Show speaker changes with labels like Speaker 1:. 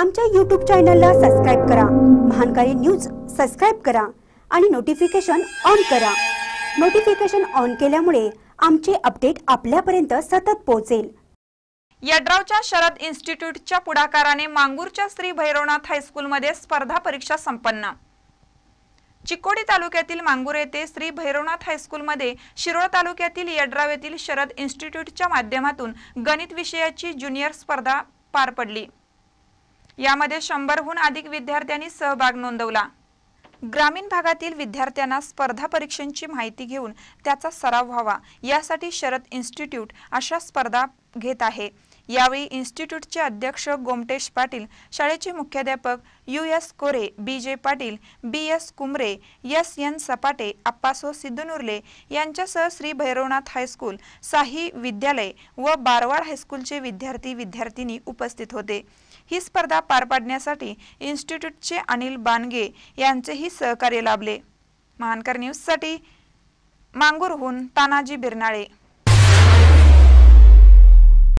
Speaker 1: आमच्या यूट्यूब चॅनलला सबस्क्राईब करा महानकारी न्यूज सबस्क्राईब करा आणि नोटिफिकेशन ऑन करा नोटिफिकेशन ऑन केल्यामुळे आमचे अपडेट आपल्यापर्यंत सतत पोहोचेल
Speaker 2: यड्रावच्या शरद इन्स्टिट्यूटच्या पुढाकाराने मांगूरच्या श्री भैरवनाथ हायस्कूलमध्ये स्पर्धा परीक्षा संपन्न चिकोडी तालुक्यातील मांगूर येथे श्री भैरवनाथ हायस्कूलमध्ये शिरोळ तालुक्यातील यड्राव येथील शरद इन्स्टिट्यूटच्या माध्यमातून गणित विषयाची ज्युनियर स्पर्धा पार पडली यामध्ये शंभरहून अधिक विद्यार्थ्यांनी सहभाग नोंदवला ग्रामीण भागातील विद्यार्थ्यांना स्पर्धा परीक्षांची माहिती घेऊन त्याचा सराव व्हावा यासाठी शरद इन्स्टिट्यूट अशा स्पर्धा घेत आहे यावेळी इन्स्टिट्यूटचे अध्यक्ष गोमटेश पाटील शाळेचे मुख्याध्यापक U S Kore B J Patil B S Kumre S N Sapate Appaso सिद्धनुर्ले यांच्यासह श्री भैरवनाथ हायस्कूल साही विद्यालय व बारवाड हायस्कूलचे विद्यार्थी विद्यार्थिनी उपस्थित होते ही स्पर्धा पार पाडण्यासाठी इन्स्टिट्यूटचे अनिल बानगे यांचेही सहकार्य लाभले महानकर न्यूजसाठी मांगूरहून तानाजी बिरनाळे